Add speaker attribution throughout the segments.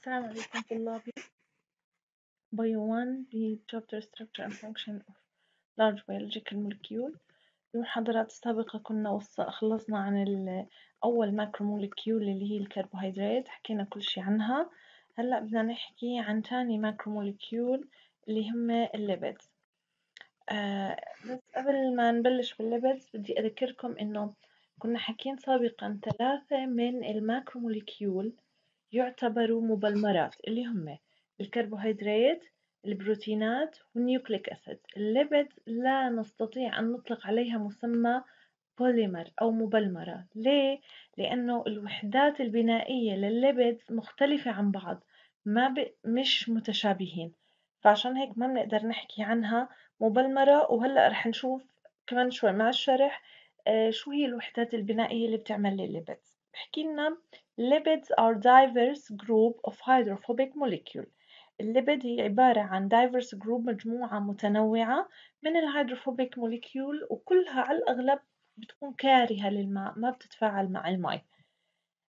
Speaker 1: السلام عليكم طلابي بيو 1 ب chapter structure and function of large biological molecule في المحاضرات السابقة كنا وص... خلصنا عن ال... أول ماكرو مولكيول اللي هي الكربوهيدرات حكينا كل شي عنها هلأ بدنا نحكي عن تاني ماكرو مولكيول اللي هم الليبيدز آه بس قبل ما نبلش بالليبيدز بدي أذكركم إنه كنا حاكيين سابقا ثلاثة من الماكرو مولكيول يعتبروا مبلمرات اللي هم الكربوهيدرات البروتينات والنيوكليك أسيد الليبيد لا نستطيع أن نطلق عليها مسمى بوليمر أو مبلمرة ليه؟ لأنه الوحدات البنائية للليبيد مختلفة عن بعض ما ب... مش متشابهين فعشان هيك ما بنقدر نحكي عنها مبلمرة وهلأ رح نشوف كمان شوي مع الشرح آه، شو هي الوحدات البنائية اللي بتعمل للليبيد احكي لنا lipids are diverse group of hydrophobic molecule الليبيد هي عبارة عن diverse group مجموعة متنوعة من الهيدروفوبيك موليكيول وكلها على الأغلب بتكون كارهة للماء ما بتتفاعل مع الماء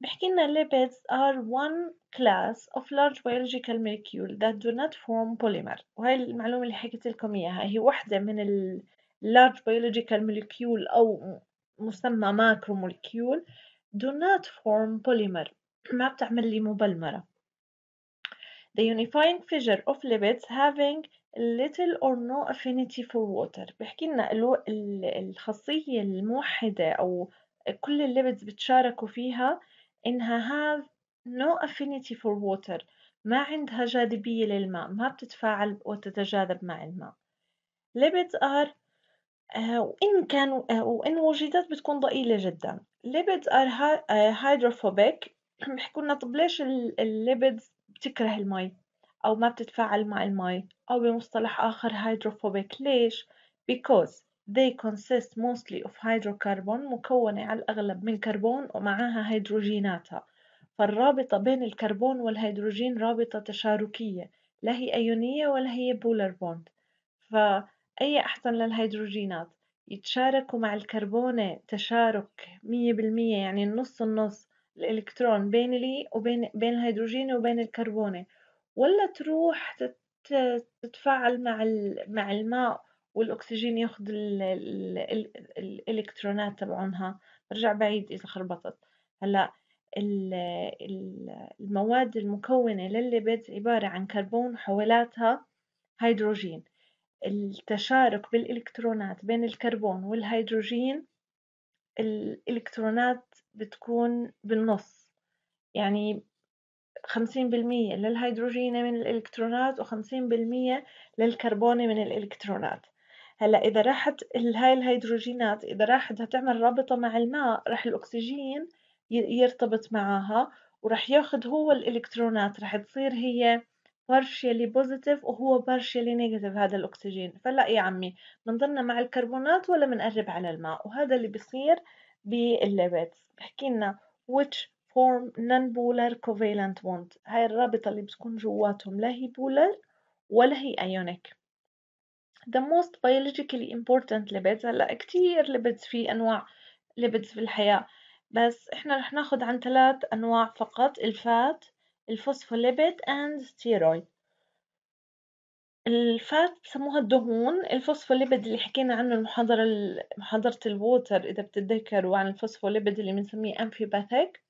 Speaker 1: بحكي لنا lipids are one class of large biological molecule that do not form polymer وهي المعلومة اللي حكيت لكم إياها هي واحدة من ال large biological molecule أو مسمى macro molecule do not form polymer ما بتعمل لي مبلمرة The unifying fissure of lipids having little or no affinity for water بحكي لنا الخاصية الموحدة أو كل الليبيدز بتشاركوا فيها إنها have no affinity for water ما عندها جاذبية للماء ما بتتفاعل وتتجاذب مع الماء lipids are آه، وإن كان آه، وإن وجدت بتكون ضئيلة جدًا. lipids are آه، hydrophobic بيحكوا لنا طب ليش الليبيدز بتكره المي أو ما بتتفاعل مع المي أو بمصطلح آخر hydrophobic ليش؟ because they consist mostly of hydrocarbon مكونة على الأغلب من كربون ومعاها هيدروجيناتها فالرابطة بين الكربون والهيدروجين رابطة تشاركية لا هي أيونية ولا هي بولر بوند ف أي أحسن للهيدروجينات يتشاركوا مع الكربونة تشارك مية بالمية يعني النص النص الإلكترون بين لي وبين بين الهيدروجين وبين الكربونة ولا تروح تتفاعل مع مع الماء والأكسجين ياخذ ال الإلكترونات تبعونها برجع بعيد إذا خربطت هلا المواد المكونة لللبيدز عبارة عن كربون حولاتها هيدروجين التشارك بالإلكترونات بين الكربون والهيدروجين الإلكترونات بتكون بالنص يعني خمسين بالمية للهيدروجين من الإلكترونات وخمسين بالمية للكربون من الإلكترونات هلا إذا راحت هاي الهيدروجينات إذا راح بدها تعمل رابطة مع الماء راح الأكسجين يرتبط معاها وراح ياخد هو الإلكترونات راح تصير هي partially positive وهو partially negative هذا الأكسجين فلا يا عمي بنضلنا مع الكربونات ولا بنقرب على الماء وهذا اللي بيصير بالليبيدز بحكي لنا which form non-polar covalent bond هاي الرابطة اللي بتكون جواتهم لا هي بولر ولا هي ايونيك the most biologically important lipids هلا كتير lipids في أنواع lipids في الحياة بس احنا رح ناخد عن ثلاث أنواع فقط الفات الفوسفوليبيد اند ستيرويد الفات بسموها الدهون الفوسفوليبيد اللي حكينا عنه المحاضرة محاضرة الووتر إذا بتتذكروا عن الفوسفوليبيد اللي بنسميه أمفيباثيك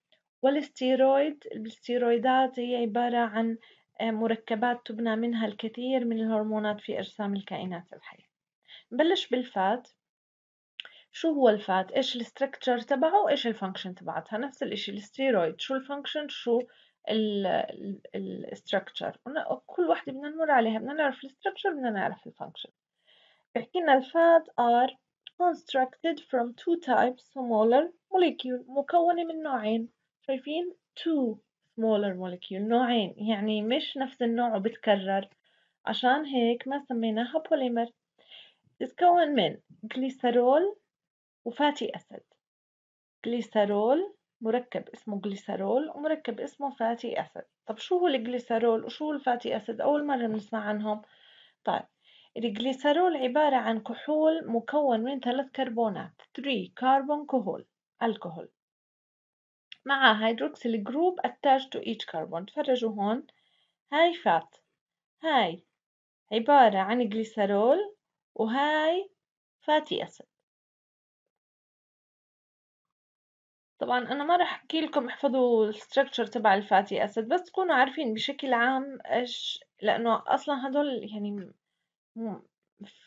Speaker 1: والستيرويد الستيرويدات هي عبارة عن آه، مركبات تبنى منها الكثير من الهرمونات في أجسام الكائنات الحية نبلش بالفات شو هو الفات ايش الستركتشر تبعه وايش الفانكشن تبعتها نفس الاشي الستيرويد شو الفانكشن شو الستركتشر كل واحدة بدنا نمر عليها بدنا نعرف الستركتشر بدنا نعرف الفانكشن بحكي لنا الفات are constructed from two types smaller molecule مكونة من نوعين شايفين two smaller molecule نوعين يعني مش نفس النوع وبتكرر عشان هيك ما سميناها بوليمر تتكون من جليسرول وفاتي أسيد جليسرول مركب اسمه جليسرول ومركب اسمه فاتي أسيد طب شو هو الجليسرول وشو هو الفاتي أسيد أول مرة بنسمع عنهم طيب الجليسرول عبارة عن كحول مكون من ثلاث كربونات 3 كربون كحول الكحول مع هيدروكسيل جروب attached to each carbon
Speaker 2: تفرجوا هون هاي فات هاي عبارة عن جليسرول وهاي فاتي أسيد طبعا انا ما راح احكي لكم احفظوا الستركتشر تبع الفاتي اسيد بس
Speaker 1: تكونوا عارفين بشكل عام ايش لانه اصلا هدول يعني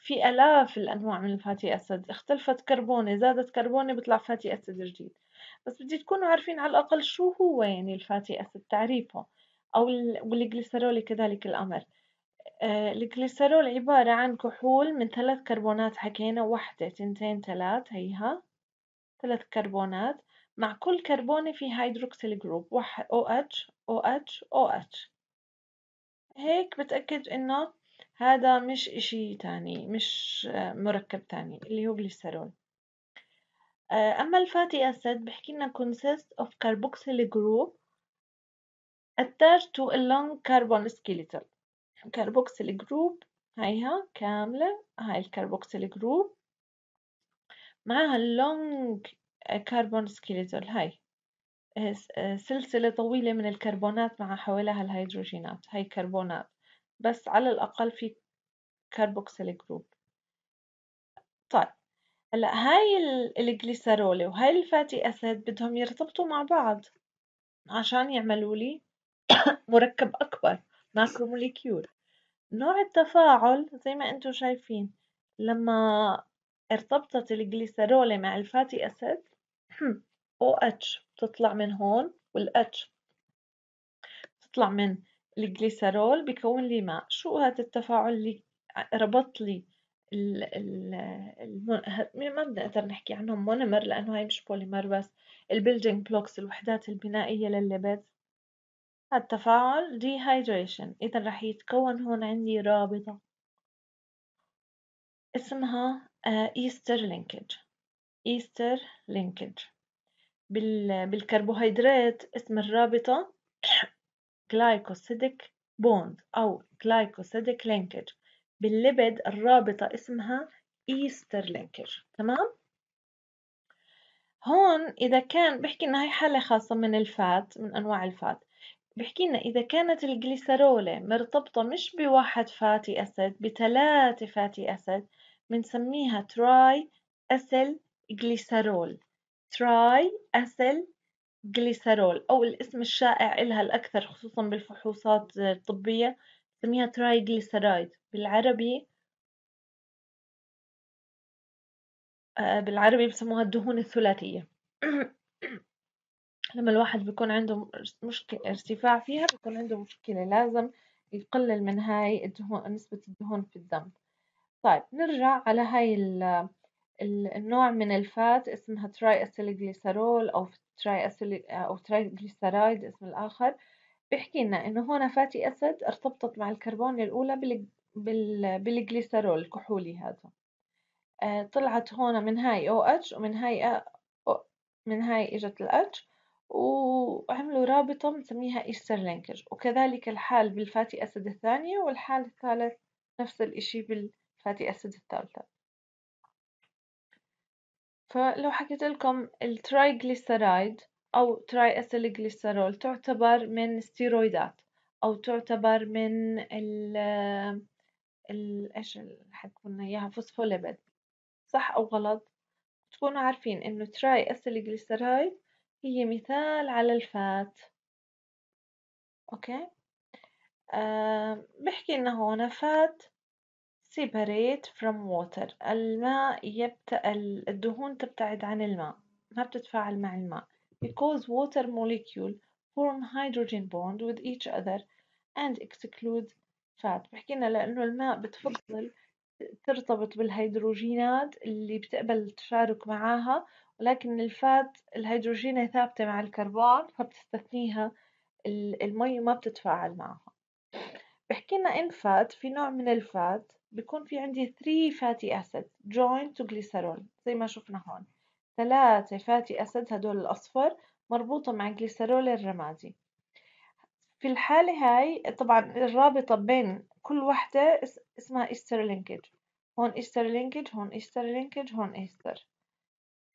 Speaker 1: في الاف الانواع من الفاتي اسيد اختلفت كربونه زادت كربونه بيطلع فاتي اسيد جديد بس بدي تكونوا عارفين على الاقل شو هو يعني الفاتي اسيد تعريفه او والجليسرول كذلك الامر آه، الجليسرول عبارة عن كحول من ثلاث كربونات حكينا واحدة تنتين ثلاث هيها ثلاث كربونات مع كل كربونة في هيدروكسيل جروب واحد OH OH OH هيك بتأكد إنه هذا مش إشي تاني مش مركب تاني اللي هو جليسرول آه، أما الفاتي أسيد بحكي لنا consist of carboxyl group attached to a long carbon skeletal carboxyl group هيها كاملة هاي الكربوكسيل جروب معها long كربون سكيليتال هاي سلسلة طويلة من الكربونات مع حواليها الهيدروجينات هاي كربونات بس على الأقل في كربوكسيل جروب طيب هلا هاي الجليسرول وهاي الفاتي أسيد بدهم يرتبطوا مع بعض عشان يعملوا لي مركب أكبر ماكروموليكيول نوع التفاعل زي ما انتم شايفين لما ارتبطت الجليسرول مع الفاتي أسيد او اتش بتطلع من هون والاتش بتطلع من الجليسرول بكون لي ماء شو هذا التفاعل اللي ربط لي ال ال ما بنقدر نحكي عنهم مونومر لانه هاي مش بوليمر بس البيلدينج بلوكس الوحدات البنائيه للبيت هذا التفاعل dehydration اذا رح يتكون هون عندي رابطه اسمها ايستر آه، لينكج ايستر لينكج بالكربوهيدرات اسم الرابطة glycosidic bond أو glycosidic linkage بالليبيد الرابطة اسمها ايستر لينكج تمام؟ هون إذا كان بحكي إن هاي حالة خاصة من الفات من أنواع الفات بحكي لنا إذا كانت الجليسرولة مرتبطة مش بواحد فاتي أسيد بثلاثة فاتي أسيد بنسميها تراي أسل جليسرول تراي أسل جليسرول أو الاسم الشائع إلها الأكثر خصوصا
Speaker 2: بالفحوصات الطبية سميها تراي جليسرايد بالعربي آه، بالعربي بسموها الدهون الثلاثية لما الواحد بيكون عنده مشكلة ارتفاع فيها
Speaker 1: بيكون عنده مشكلة لازم يقلل من هاي الدهون نسبة الدهون في الدم طيب نرجع على هاي النوع من الفات اسمها تراي جليسرول أو تراي أو جليسرايد اسم الآخر بيحكي لنا إنه هون فاتي أسيد ارتبطت مع الكربون الأولى بال... بالجليسرول الكحولي هذا آه، طلعت هون من هاي او اتش ومن هاي من هاي اجت الاتش وعملوا رابطة بنسميها ايستر لينكج وكذلك الحال بالفاتي أسيد الثانية والحال الثالث نفس الإشي بالفاتي أسيد الثالثة فلو حكيت لكم الترايجليسرايد أو تراي أسيلجليسرول تعتبر من الستيرويدات أو تعتبر من ال ال ايش حكولنا اياها فوسفوليبيد صح او غلط تكونوا عارفين انه تراي اسيلجليسرايد هي مثال على الفات اوكي آه بحكي انه هون فات separate from water الماء يبت... الدهون تبتعد عن الماء ما بتتفاعل مع الماء because water molecule form hydrogen bond with each other and exclude fat بحكي لنا لأنه الماء بتفضل ترتبط بالهيدروجينات اللي بتقبل التشارك معاها ولكن الفات الهيدروجينة ثابتة مع الكربون فبتستثنيها المي ما بتتفاعل معها بحكي لنا إن فات في نوع من الفات بيكون في عندي 3 فاتي اسيد joined تو جليسرول زي ما شفنا هون ثلاثة فاتي اسيد هدول الاصفر مربوطة مع جليسرول الرمادي في الحالة هاي طبعا الرابطة بين كل وحدة اسمها إستر لينكج هون إستر لينكج هون إستر لينكج هون إستر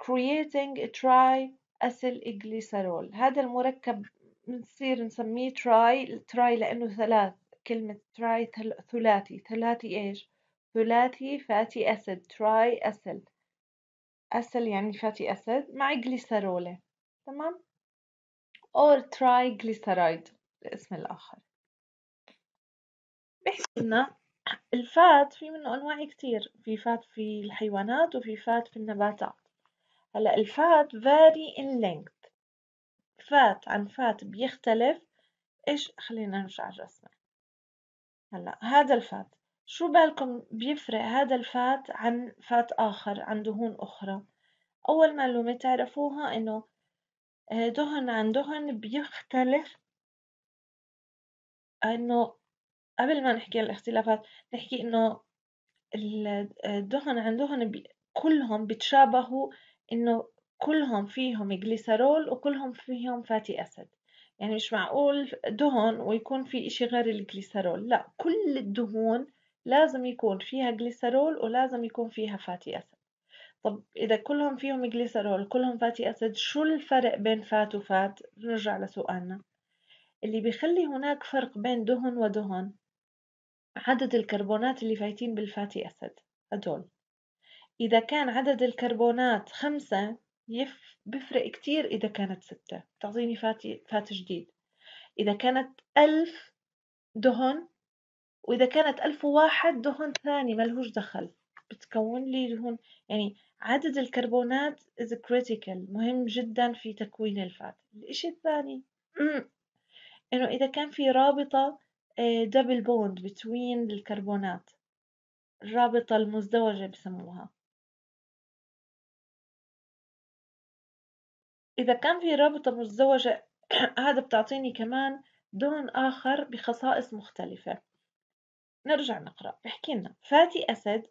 Speaker 1: creating تراي أسيل glycerol هذا المركب بنصير نسميه تراي تراي لأنه ثلاث كلمة تراي ثلاثي ثلاثي ايش ثلاثي فاتي أسيد تراي أسيد أسل يعني فاتي أسيد مع
Speaker 2: جليسرولة تمام أو تراي جليسرايد الاسم الآخر بحكي لنا الفات في منه أنواع
Speaker 1: كتير في فات في الحيوانات وفي فات في النباتات هلا الفات vary in length فات عن فات بيختلف ايش خلينا نرجع الرسمة هلا هذا الفات شو بالكم بيفرق هذا الفات عن فات آخر عن دهون أخرى أول معلومة تعرفوها إنه آه، دهن عن دهن بيختلف إنه قبل ما نحكي الاختلافات نحكي إنه الدهن آه، عن دهن بي كلهم بتشابهوا إنه كلهم فيهم جليسرول وكلهم فيهم فاتي أسيد يعني مش معقول دهن ويكون في إشي غير الجليسرول لا كل الدهون لازم يكون فيها جليسرول ولازم يكون فيها فاتي أسيد طب إذا كلهم فيهم جليسرول كلهم فاتي أسيد شو الفرق بين فات وفات نرجع لسؤالنا اللي بيخلي هناك فرق بين دهن ودهن عدد الكربونات اللي فايتين بالفاتي أسيد هدول إذا كان عدد الكربونات خمسة يف بفرق كتير إذا كانت ستة بتعطيني فاتي فات جديد إذا كانت ألف دهن وإذا كانت ألف وواحد دهن ثاني ملهوش دخل بتكون لي دهون يعني عدد الكربونات is critical مهم جدا في تكوين الفات الإشي الثاني إنه إذا كان في
Speaker 2: رابطة دبل آه، بوند between الكربونات الرابطة المزدوجة بسموها إذا كان في رابطة مزدوجة هذا بتعطيني كمان دون
Speaker 1: آخر بخصائص مختلفة نرجع نقرأ بحكي لنا فاتي أسيد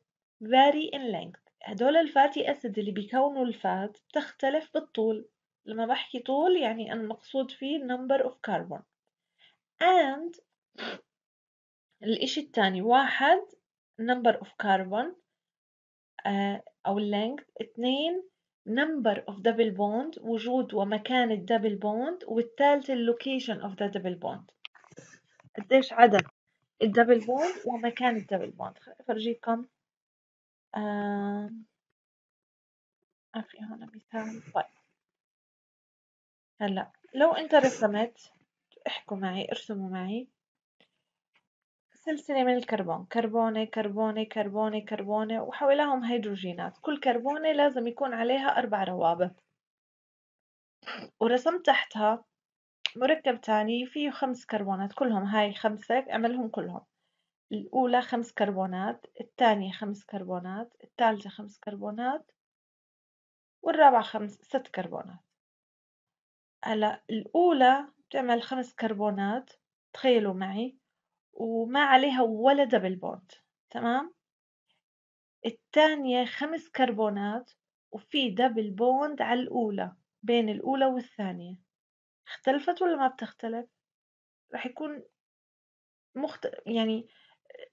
Speaker 1: vary in length هدول الفاتي أسد اللي بيكونوا الفات بتختلف بالطول لما بحكي طول يعني أنا المقصود فيه number of carbon and الإشي الثاني واحد number of carbon آه، أو length اثنين number of double bond وجود ومكان الدبل بوند والثالثة اللوكيشن of the double bond
Speaker 2: قديش عدد الدبل بوند ومكان الدبل بوند فرجيكم آه في هون مثال طيب هلا لو انت رسمت احكوا معي ارسموا
Speaker 1: معي سلسلة من الكربون كربونة كربونة كربونة كربونة وحواليهم هيدروجينات كل كربونة لازم يكون عليها أربع روابط ورسمت تحتها مركب تاني فيه خمس كربونات كلهم هاي خمسة اعملهم كلهم الأولى خمس كربونات الثانية خمس كربونات الثالثة خمس كربونات والرابعة خمس ست كربونات هلا الأولى بتعمل خمس كربونات تخيلوا معي وما عليها ولا دبل بوند تمام الثانية خمس كربونات وفي دبل بوند على الأولى بين الأولى والثانية اختلفت ولا ما بتختلف رح يكون مخت... يعني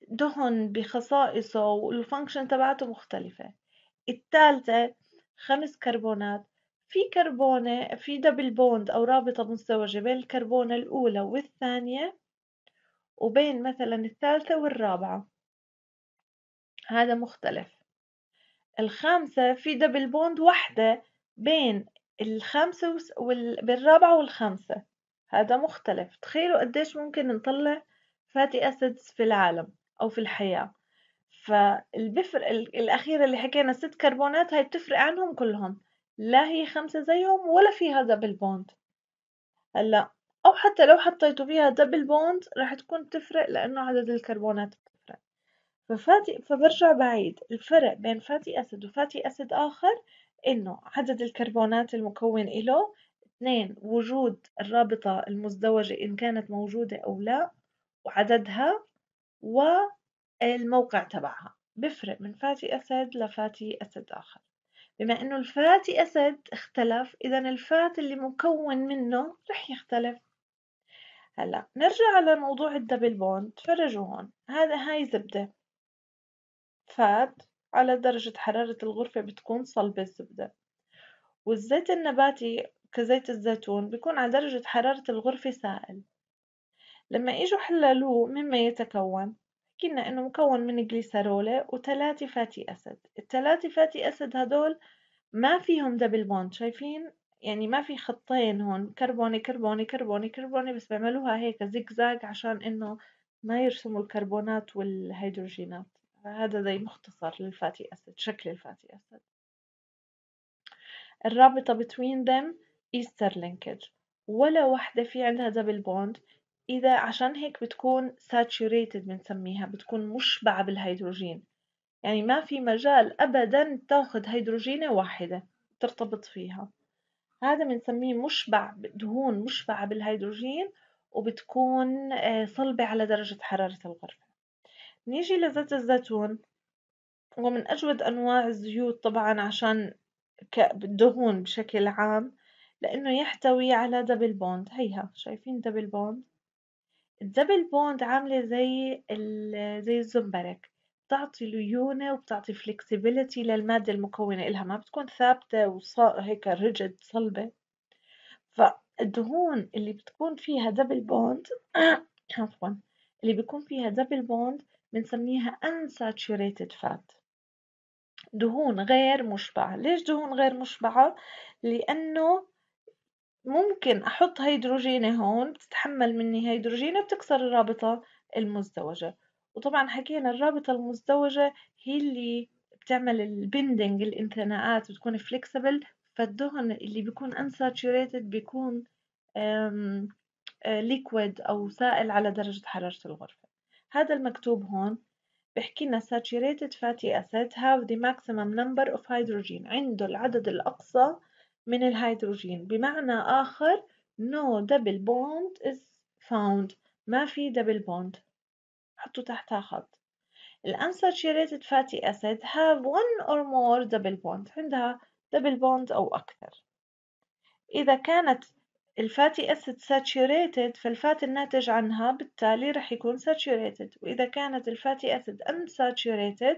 Speaker 1: دهن بخصائصه والفانكشن تبعته مختلفة الثالثة خمس كربونات في كربونة في دبل بوند أو رابطة مزدوجة بين الكربونة الأولى والثانية وبين مثلا الثالثة والرابعة هذا مختلف الخامسة في دبل بوند واحدة بين الخامسة وال... بالرابعة والخامسة هذا مختلف تخيلوا قديش ممكن نطلع فاتي أسيدز في العالم أو في الحياة فالبفرق الأخيرة اللي حكينا ست كربونات هاي بتفرق عنهم كلهم لا هي خمسة زيهم ولا فيها دبل بوند هلا أو حتى لو حطيتوا بيها دبل بوند راح تكون بتفرق لأنه عدد الكربونات بتفرق ففاتي فبرجع بعيد الفرق بين فاتي أسيد وفاتي أسيد آخر إنه عدد الكربونات المكون إله اثنين وجود الرابطة المزدوجة إن كانت موجودة أو لا وعددها والموقع تبعها بفرق من فاتي أسد لفاتي أسد آخر بما إنه الفاتي أسد اختلف إذا الفات اللي مكون منه رح يختلف هلا نرجع على موضوع الدبل بوند تفرجوا هون هذا هاي زبدة فات على درجة حرارة الغرفة بتكون صلبة الزبدة والزيت النباتي كزيت الزيتون بيكون على درجة حرارة الغرفة سائل لما اجوا حللوه مما يتكون حكينا انه مكون من جليسرولة وثلاثة فاتي أسد الثلاثة فاتي أسد هدول ما فيهم دبل بوند شايفين يعني ما في خطين هون كربوني كربوني كربوني كربوني بس بيعملوها هيك زيكزاك عشان انه ما يرسموا الكربونات والهيدروجينات هذا زي مختصر للفاتي أسيد شكل الفاتي أسيد الرابطة between them ايستر linkage ولا واحدة في عندها دبل بوند إذا عشان هيك بتكون saturated بنسميها بتكون مشبعة بالهيدروجين يعني ما في مجال أبدا تاخذ هيدروجينة واحدة ترتبط فيها هذا بنسميه مشبع دهون مشبعة بالهيدروجين وبتكون آه، صلبة على درجة حرارة الغرفة نيجي لزيت الزيتون ومن أجود أنواع الزيوت طبعا عشان الدهون بشكل عام لأنه يحتوي على دبل بوند هيها شايفين دبل بوند الدبل بوند عاملة زي زي الزنبرك بتعطي ليونة وبتعطي فلكسبيليتي للمادة المكونة إلها ما بتكون ثابتة وص هيك ريجيد صلبة فالدهون اللي بتكون فيها دبل بوند عفوا اللي بيكون فيها دبل بوند بنسميها unsaturated fat دهون غير مشبعة ليش دهون غير مشبعة؟ لأنه ممكن أحط هيدروجينة هون بتتحمل مني هيدروجينة بتكسر الرابطة المزدوجة وطبعا حكينا الرابطة المزدوجة هي اللي بتعمل البندنج الانثناءات بتكون فليكسبل فالدهن اللي بيكون unsaturated بيكون ليكويد آه، أو سائل على درجة حرارة الغرفة هذا المكتوب هون بحكي لنا saturated fatty acid have the maximum number of hydrogen عنده العدد الأقصى من الهيدروجين بمعنى آخر no double bond is found ما في double bond حطوا تحتها خط الانساتشيريتد فاتي اسيد have one or more double bond عندها دبل بوند أو أكثر إذا كانت الفاتي أسيد ساتشوريتد فالفات الناتج عنها بالتالي رح يكون ساتشوريتد وإذا كانت الفاتي أسيد unsaturated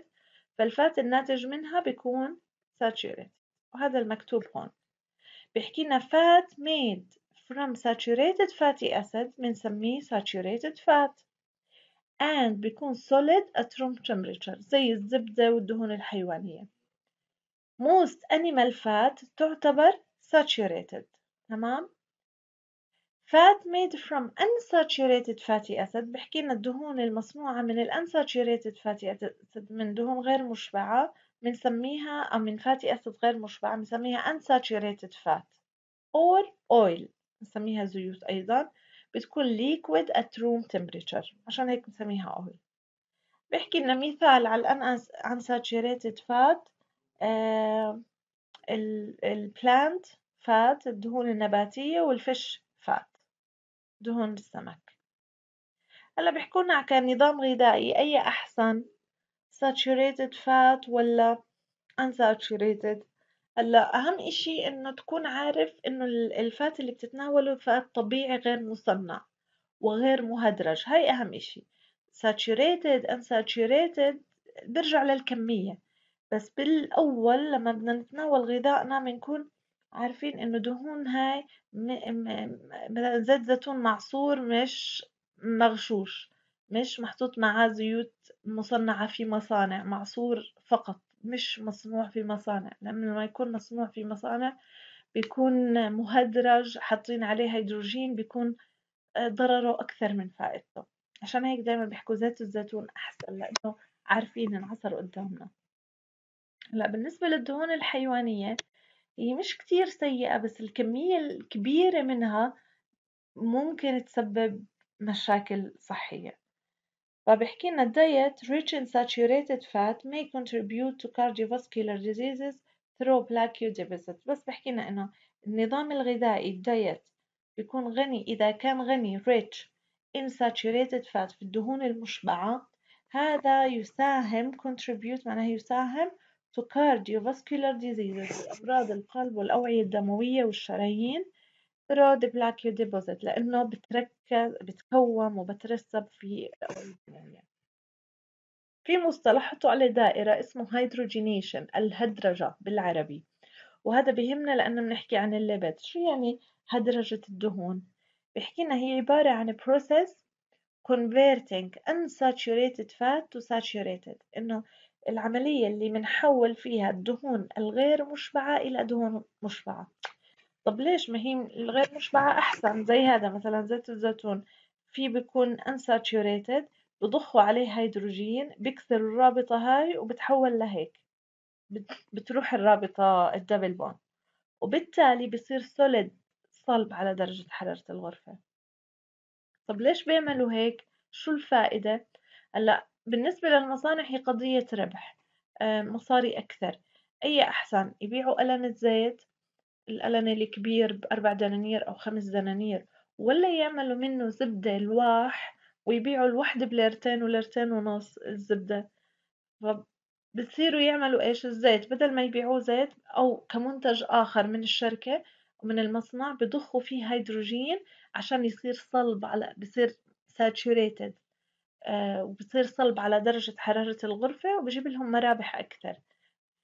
Speaker 1: فالفات الناتج منها بيكون saturated وهذا المكتوب هون بيحكي لنا fat made from saturated fatty acid بنسميه saturated fat and بيكون solid at room temperature زي الزبدة والدهون الحيوانية most animal fat تعتبر saturated تمام fat made from unsaturated fatty acid بحكينا الدهون المصنوعة من ال unsaturated fatty acid من دهون غير مشبعة بنسميها أو من fatty acid غير مشبعة بنسميها unsaturated fat or oil بنسميها زيوت أيضا بتكون liquid at room temperature عشان هيك بنسميها oil بحكي لنا مثال على الان unsaturated fat آه، ال plant فات الدهون النباتية والفش فات دهون السمك هلا بيحكوا لنا كان نظام غذائي أي أحسن saturated fat ولا unsaturated هلا أهم إشي إنه تكون عارف إنه الفات اللي بتتناوله فات طبيعي غير مصنع وغير مهدرج هاي أهم إشي saturated unsaturated برجع للكمية بس بالأول لما بدنا نتناول غذائنا بنكون عارفين إنه دهون هاي زيت زيتون معصور مش مغشوش مش محطوط معاه زيوت مصنعة في مصانع معصور فقط مش مصنوع في مصانع لما يكون مصنوع في مصانع بيكون مهدرج حاطين عليه هيدروجين بيكون آه، ضرره أكثر من فائدته عشان هيك دايما بيحكوا زيت الزيتون أحسن لأنه عارفين انعصر قدامنا هلا بالنسبة للدهون الحيوانية هي مش كتير سيئة بس الكمية الكبيرة منها ممكن تسبب مشاكل صحية فبحكي لنا الدايت rich in saturated fat may contribute to cardiovascular diseases through plaque deficit بس بحكي لنا انه النظام الغذائي الدايت بيكون غني اذا كان غني rich in saturated fat في الدهون المشبعة هذا يساهم contribute معناه يساهم to cardiovascular diseases أمراض القلب والأوعية الدموية والشرايين رود بلاك يو ديبوزيت لانه بتركز بتكوم وبترسب في يعني في مصطلح حطوا عليه دائرة اسمه هيدروجينيشن الهدرجة بالعربي وهذا بهمنا لأنه بنحكي عن الليبت شو يعني هدرجة الدهون بحكينا هي عبارة عن process converting unsaturated fat to saturated إنه العملية اللي بنحول فيها الدهون الغير مشبعة إلى دهون مشبعة طب ليش ما هي الغير مشبعة أحسن زي هذا مثلا زيت الزيتون في بيكون unsaturated بضخوا عليه هيدروجين بكسر الرابطة هاي وبتحول لهيك بتروح الرابطة الدبل بون وبالتالي بصير سوليد صلب على درجة حرارة الغرفة طب ليش بيعملوا هيك شو الفائدة هلا بالنسبة للمصانع هي قضية ربح آه، مصاري أكثر أي أحسن يبيعوا قلم الزيت القلنة الكبير بأربع دنانير أو خمس دنانير ولا يعملوا منه زبدة الواح ويبيعوا الوحدة بليرتين وليرتين ونص الزبدة بتصيروا يعملوا ايش الزيت بدل ما يبيعوه زيت او كمنتج اخر من الشركة ومن المصنع بضخوا فيه هيدروجين عشان يصير صلب على بصير ساتشوريتد آه، وبصير صلب على درجة حرارة الغرفة وبجيب لهم مرابح أكثر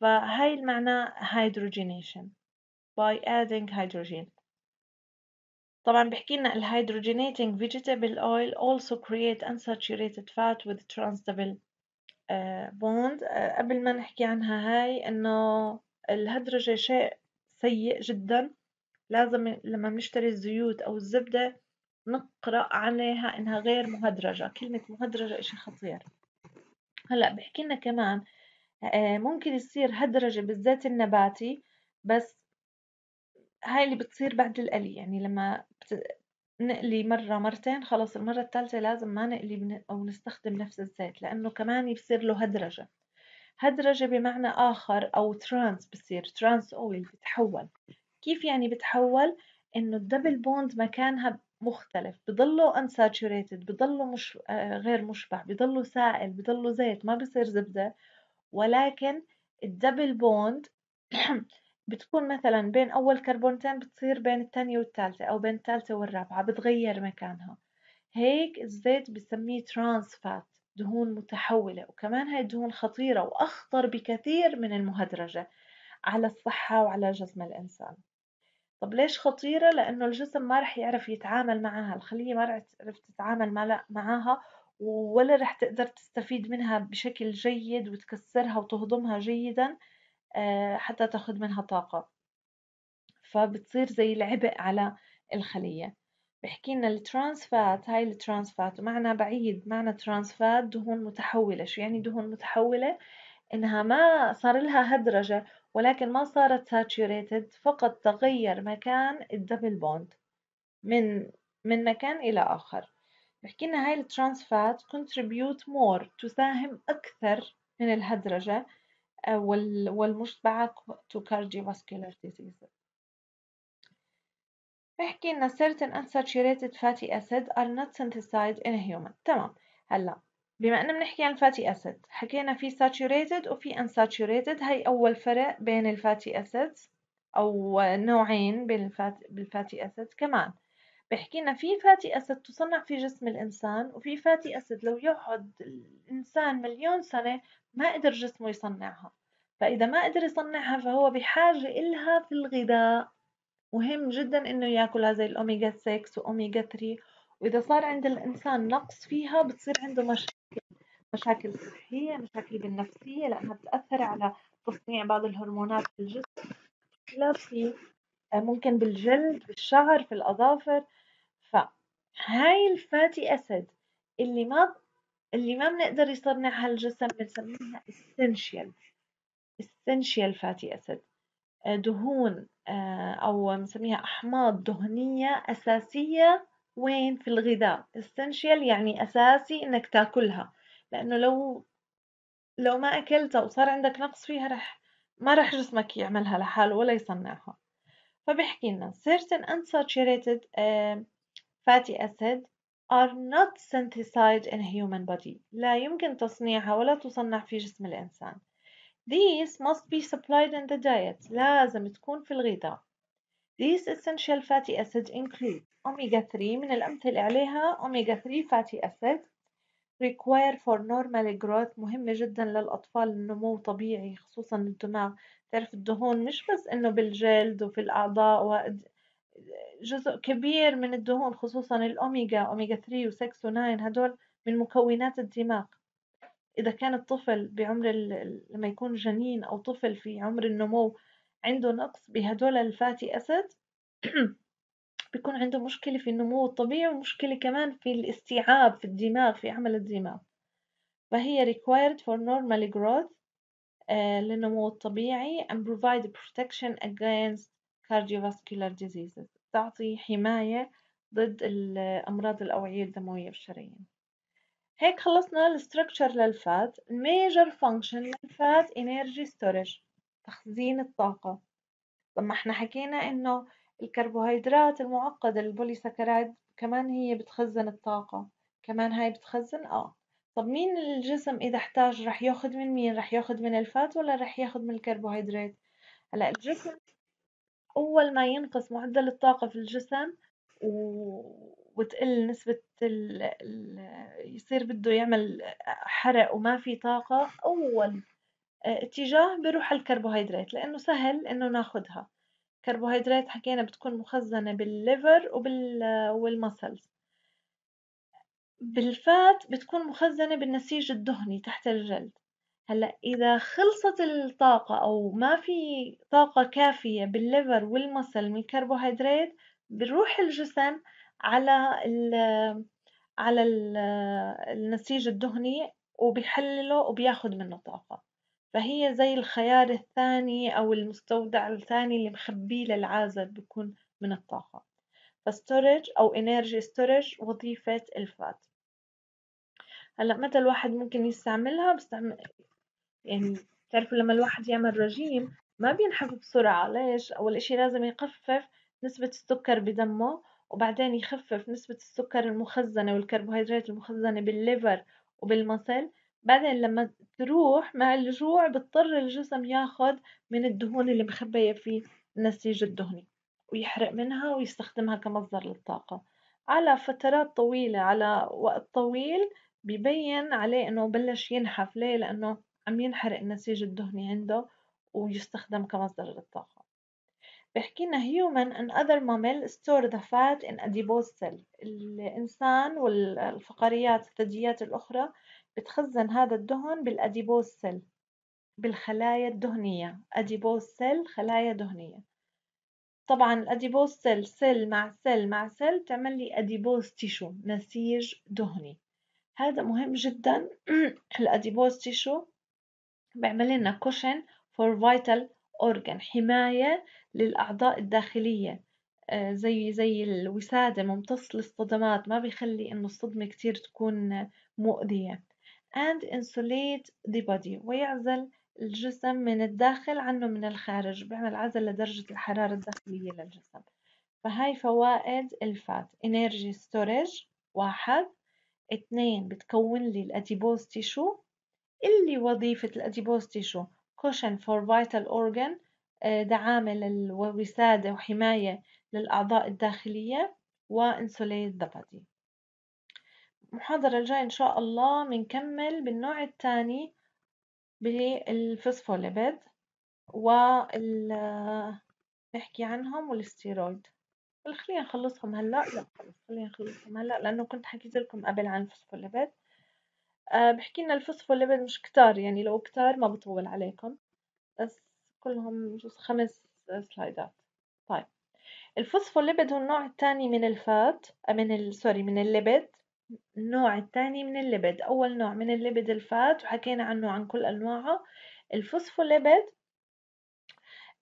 Speaker 1: فهاي المعنى هيدروجينيشن by adding hydrogen طبعا بحكي لنا الهيدروجينيتنج vegetable oil also create unsaturated fat with trans double آه، bond آه، قبل ما نحكي عنها هاي انه الهدرجة شيء سيء جدا لازم لما بنشتري الزيوت او الزبدة نقرأ عليها انها غير مهدرجة كلمة مهدرجة اشي خطير هلا بحكي لنا كمان آه، ممكن يصير هدرجة بالزيت النباتي بس هاي اللي بتصير بعد القلي يعني لما بت... نقلي مرة مرتين خلص المرة الثالثة لازم ما نقلي أو نستخدم نفس الزيت لأنه كمان بصير له هدرجة هدرجة بمعنى آخر أو ترانس بصير ترانس أويل بتحول كيف يعني بتحول؟ إنه الدبل بوند مكانها مختلف بضله unsaturated بضله مش آه، غير مشبع بضله سائل بضله زيت ما بصير زبدة ولكن الدبل بوند بتكون مثلا بين أول كربونتين بتصير بين الثانية والثالثة أو بين الثالثة والرابعة بتغير مكانها هيك الزيت بسميه ترانس فات دهون متحولة وكمان هاي الدهون خطيرة وأخطر بكثير من المهدرجة على الصحة وعلى جسم الإنسان طب ليش خطيرة؟ لأنه الجسم ما رح يعرف يتعامل معها الخلية ما رح تعرف تتعامل معها ولا رح تقدر تستفيد منها بشكل جيد وتكسرها وتهضمها جيدا آه، حتى تاخذ منها طاقة فبتصير زي العبء على الخلية بحكي لنا الترانس فات هاي الترانس فات معنى بعيد معنى ترانس فات دهون متحولة شو يعني دهون متحولة انها ما صار لها هدرجة ولكن ما صارت ساتوريتد فقط تغير مكان الدبل بوند من من مكان إلى آخر بحكي لنا هاي الترانس فات كونتريبيوت مور تساهم أكثر من الهدرجة آه، وال- والمشبعة to cardiovascular disease. بحكي إن certain unsaturated fatty acids are not synthesized in a human. تمام هلا بما إن بنحكي عن fatty acids حكينا في saturated وفي unsaturated هاي أول فرق بين الفاتي acids أو نوعين بين الفاتي acids كمان بحكي لنا في فاتي أسد تصنع في جسم الإنسان وفي فاتي أسد لو يقعد الإنسان مليون سنة ما قدر جسمه يصنعها فإذا ما قدر يصنعها فهو بحاجة إلها في الغذاء مهم جدا إنه ياكلها زي الأوميجا 6 وأوميجا 3 وإذا صار عند الإنسان نقص فيها بتصير عنده مشاكل مشاكل صحية مشاكل بالنفسية لأنها بتأثر على تصنيع بعض الهرمونات في الجسم في آه، ممكن بالجلد بالشعر في الأظافر فهاي الفاتي أسد اللي ما اللي ما بنقدر يصنعها الجسم بنسميها essential essential fatty acid آه، دهون آه، أو بنسميها أحماض دهنية أساسية وين في الغذاء essential يعني أساسي إنك تاكلها لأنه لو لو ما أكلتها وصار عندك نقص فيها رح ما رح جسمك يعملها لحاله ولا يصنعها فبيحكي لنا certain unsaturated آه، fatty acid are not synthesized in human body لا يمكن تصنيعها ولا تصنع في جسم الإنسان These must be supplied in the diet لازم تكون في الغذاء These essential fatty acids include omega 3 من الأمثلة عليها omega 3 fatty acid require for normal growth مهمة جدا للأطفال النمو طبيعي خصوصا الدماغ تعرف الدهون مش بس إنه بالجلد وفي الأعضاء جزء كبير من الدهون خصوصا الأوميجا أوميجا 3 و6 و9 هدول من مكونات الدماغ إذا كان الطفل بعمر لما يكون جنين أو طفل في عمر النمو عنده نقص بهدول الفاتي أسيد بيكون عنده مشكلة في النمو الطبيعي ومشكلة كمان في الاستيعاب في الدماغ في عمل الدماغ فهي required for normal growth آه، للنمو الطبيعي and provide protection against cardiovascular diseases تعطي حماية ضد الأمراض الأوعية الدموية والشرايين هيك خلصنا الستركتشر للفات الميجر فانكشن للفات انرجي ستورج تخزين الطاقة لما احنا حكينا انه الكربوهيدرات المعقدة البوليسكرايد كمان هي بتخزن الطاقة كمان هاي بتخزن اه طب مين الجسم اذا احتاج رح ياخد من مين رح ياخد من الفات ولا رح ياخد من الكربوهيدرات هلا الجسم أول ما ينقص معدل الطاقة في الجسم و... وتقل نسبة ال... ال... يصير بده يعمل حرق وما في طاقة أول آه، اتجاه بروح الكربوهيدرات لأنه سهل إنه ناخدها كربوهيدرات حكينا بتكون مخزنة بالليفر وبال... والمسلز بالفات بتكون مخزنة بالنسيج الدهني تحت الجلد هلا اذا خلصت الطاقة او ما في طاقة كافية بالليفر والمسل من الكربوهيدرات بيروح الجسم على ال على ال النسيج الدهني وبيحلله وبياخد منه طاقة فهي زي الخيار الثاني او المستودع الثاني اللي مخبيه للعازل بيكون من الطاقة فستورج او انرجي ستورج وظيفة الفات هلا متى الواحد ممكن يستعملها بستعمل يعني بتعرفوا لما الواحد يعمل رجيم ما بينحف بسرعة ليش؟ أول إشي لازم يخفف نسبة السكر بدمه وبعدين يخفف نسبة السكر المخزنة والكربوهيدرات المخزنة بالليفر وبالمصل بعدين لما تروح مع الجوع بضطر الجسم ياخد من الدهون اللي مخبية في النسيج الدهني ويحرق منها ويستخدمها كمصدر للطاقة على فترات طويلة على وقت طويل ببين عليه انه بلش ينحف ليه لانه عم ينحرق النسيج الدهني عنده ويستخدم كمصدر للطاقة بحكي لنا human and other mammal store the fat in adipose cell الإنسان والفقريات الثدييات الأخرى بتخزن هذا الدهن بالأديبوز سيل بالخلايا الدهنية أديبوز سيل خلايا دهنية طبعا الأديبوز سيل سيل مع سيل مع سيل تعمل لي أديبوز تيشو نسيج دهني هذا مهم جدا الأديبوز تيشو بيعمل لنا كوشن فور فايتال اورجان حماية للأعضاء الداخلية آه، زي زي الوسادة ممتص للصدمات ما بيخلي إنه الصدمة كتير تكون مؤذية and insulate the body ويعزل الجسم من الداخل عنه من الخارج بيعمل عزل لدرجة الحرارة الداخلية للجسم فهاي فوائد الفات انرجي ستورج واحد اثنين بتكون لي الاديبوز تيشو اللي وظيفة الأديبوز تيشو كوشن فور فايتال أورجن آه، دعامة للوسادة وحماية للأعضاء الداخلية وانسوليت ذا المحاضرة الجاية إن شاء الله بنكمل بالنوع الثاني بالفوسفوليبيد وال نحكي عنهم والستيرويد خلينا نخلصهم هلا لا خلينا نخلصهم هلا لانه كنت حكيت لكم قبل عن الفوسفوليبيد آه، بحكي لنا الفسفو واللبن مش كتار يعني لو كتار ما بطول عليكم بس كلهم جوز خمس سلايدات طيب الفوسفوليبيد هو النوع الثاني من الفات آه، من سوري من الليبيد النوع الثاني من الليبيد اول نوع من الليبيد الفات وحكينا عنه عن كل انواعه الفوسفوليبيد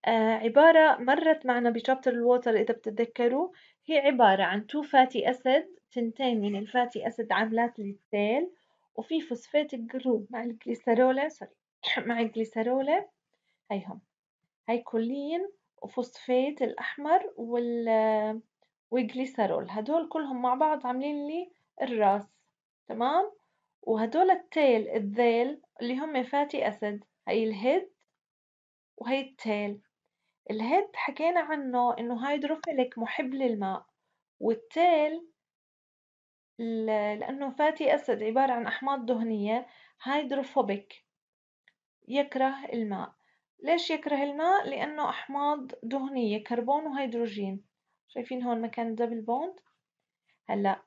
Speaker 1: آه عبارة مرت معنا بشابتر الووتر إذا بتتذكروا هي عبارة عن تو فاتي أسيد تنتين من الفاتي أسيد عاملات للسيل وفي فوسفات الجروب مع الجليسرولة سوري مع الجليسرولة هيهم كلين وفوسفات الأحمر وال وجليسرول هدول كلهم مع بعض عاملين لي الراس تمام وهدول التيل الذيل اللي هم فاتي أسد هي الهيد وهي التيل الهيد حكينا عنه إنه هيدروفيليك محب للماء والتيل لأنه فاتي أسد عبارة عن أحماض دهنية هيدروفوبيك يكره الماء ليش يكره الماء؟ لأنه أحماض دهنية كربون وهيدروجين شايفين هون مكان دبل بوند هلا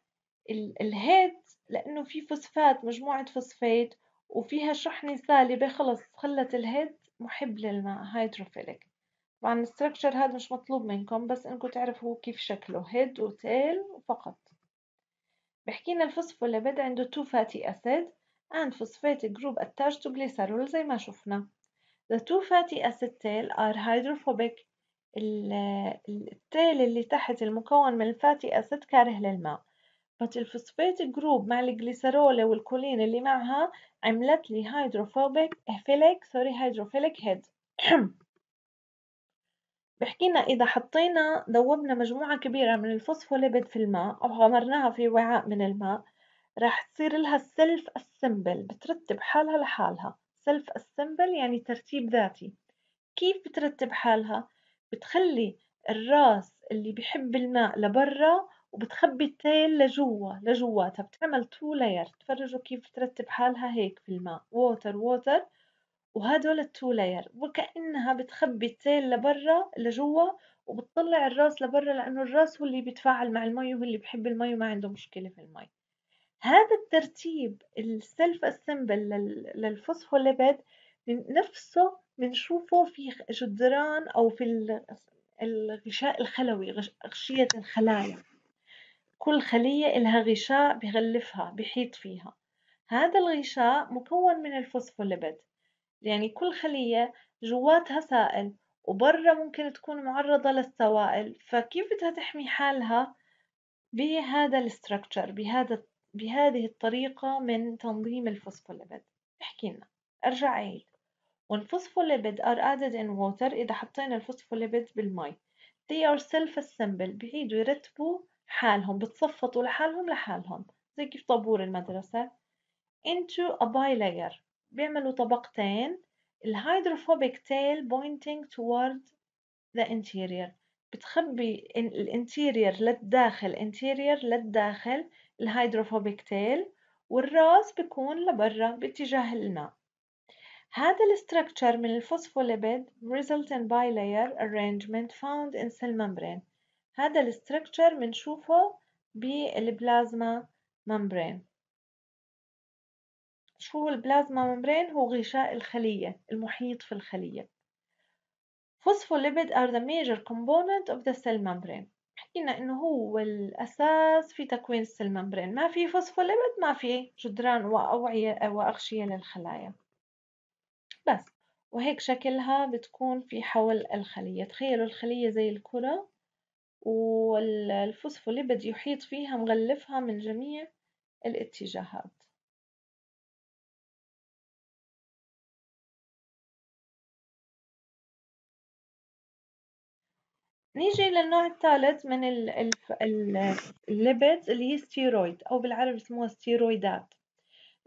Speaker 1: ال- الهيد لأنه في فوسفات مجموعة فوسفات وفيها شحنة سالبة خلص خلت الهيد محب للماء هيدروفيليك طبعا الستركتشر هذا مش مطلوب منكم بس انكم تعرفوا كيف شكله هيد وتيل فقط بحكي لنا الفوسفوليبيد عنده تو فاتي اسيد اند فوسفات group attached to glycerol زي ما شفنا the two fatty acid tail are hydrophobic التيل اللي تحت المكون من الفاتي أسيد كاره للماء but الفوسفات جروب مع الجليسرول والكولين اللي معها عملت لي هيدروفوبيك فيليك سوري هيدروفيليك هيد بحكينا إذا حطينا ذوبنا مجموعة كبيرة من الفوسفوليبيد في الماء أو غمرناها في وعاء من الماء راح تصير لها سيلف أسمبل بترتب حالها لحالها سيلف أسمبل يعني ترتيب ذاتي كيف بترتب حالها؟ بتخلي الراس اللي بحب الماء لبرا وبتخبي التيل لجوا لجواتها بتعمل تو لاير تفرجوا كيف بترتب حالها هيك في الماء ووتر ووتر وهدول التو لاير وكأنها بتخبي التيل لبرا لجوا وبتطلع الراس لبرا لأنه الراس هو اللي بيتفاعل مع المي وهو اللي بحب المي وما عنده مشكلة في المي هذا الترتيب السلف اسمبل للفوسفوليبيد نفسه بنشوفه في جدران أو في الغشاء الخلوي غشية الخلايا كل خلية لها غشاء بغلفها بحيط فيها هذا الغشاء مكون من الفوسفوليبيد يعني كل خلية جواتها سائل وبرا ممكن تكون معرضة للسوائل فكيف بدها تحمي حالها بهذا الستركتشر بهذا بهذه الطريقة من تنظيم الفوسفوليبيد احكي لنا ارجع عيد والفوسفوليبيد are added in water إذا حطينا الفوسفوليبيد بالماء they are self assembled بيعيدوا يرتبوا حالهم بتصفطوا لحالهم لحالهم زي كيف طابور المدرسة into a bilayer بيعملوا طبقتين الهايدروفوبيك تيل بوينتينج toward ذا انتيرير بتخبي الانتيرير للداخل انتيرير للداخل الهايدروفوبيك تيل والراس بيكون لبرا باتجاه الماء هذا الاستراكشر من الفوسفوليبيد ريزلت ان باي لاير ارينجمنت فاوند ان سيل ممبرين هذا الاستراكشر بنشوفه بالبلازما ممبرين شو هو البلازما ممبرين هو غشاء الخلية المحيط في الخلية phospholipid are the major component of the cell membrane حكينا انه هو الاساس في تكوين السيل ممبرين ما في فوسفوليبيد ما في جدران واوعيه واغشيه للخلايا بس وهيك شكلها بتكون في حول الخليه تخيلوا الخليه زي الكره
Speaker 2: والفوسفوليبيد يحيط فيها مغلفها من جميع الاتجاهات نيجي للنوع الثالث من الليبيدز اللي هي ستيرويد أو بالعربي بسموها ستيرويدات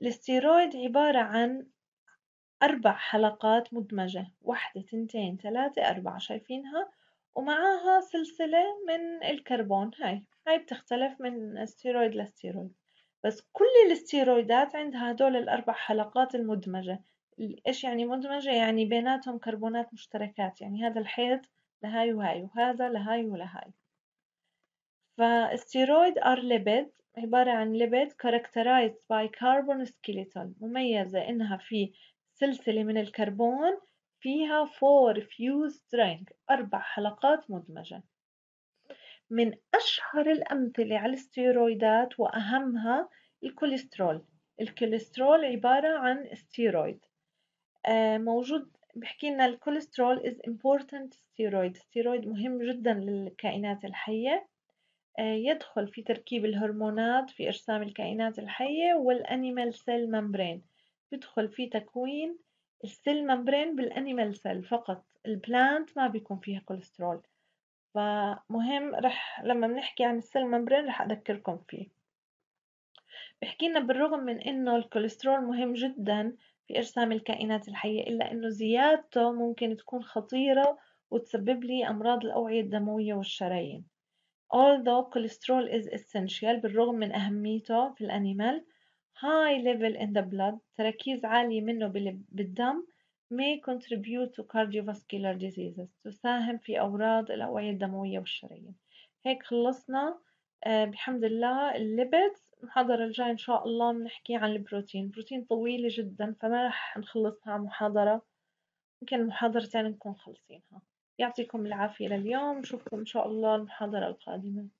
Speaker 1: الستيرويد عبارة عن أربع حلقات مدمجة واحدة تنتين ثلاثة أربعة شايفينها ومعاها سلسلة من الكربون هاي هاي بتختلف من ستيرويد لستيرويد بس كل الستيرويدات عندها هدول الأربع حلقات المدمجة إيش يعني مدمجة؟ يعني بيناتهم كربونات مشتركات يعني هذا الحيض لهاي وهاي وهذا لهاي ولهاي فالستيرويد ار ليبيد عبارة عن ليبيد characterized by carbon skeleton مميزة إنها في سلسلة من الكربون فيها four fused ring أربع حلقات مدمجة من أشهر الأمثلة على الستيرويدات وأهمها الكوليسترول الكوليسترول عبارة عن ستيرويد آه، موجود بحكي لنا الكوليسترول is important steroid steroid مهم جدا للكائنات الحية آه، يدخل في تركيب الهرمونات في إجسام الكائنات الحية والأنيمال سيل ممبرين بدخل في تكوين السيل ممبرين بالأنيمال سيل فقط البلانت ما بيكون فيها كوليسترول فمهم رح لما بنحكي عن السيل ممبرين رح أذكركم فيه بحكي لنا بالرغم من إنه الكوليسترول مهم جداً في أجسام الكائنات الحية إلا أنه زيادته ممكن تكون خطيرة وتسبب لي أمراض الأوعية الدموية والشرايين although cholesterol is essential بالرغم من أهميته في الأنيمال high level in the blood تركيز عالي منه بالدم may contribute to cardiovascular diseases تساهم في أمراض الأوعية الدموية والشرايين هيك خلصنا آه، بحمد الله الليبيدز المحاضرة الجاية إن شاء الله بنحكي عن البروتين البروتين طويلة جدا فما رح نخلصها محاضرة يمكن
Speaker 2: محاضرتين نكون خلصينها يعطيكم العافية لليوم نشوفكم إن شاء الله المحاضرة القادمة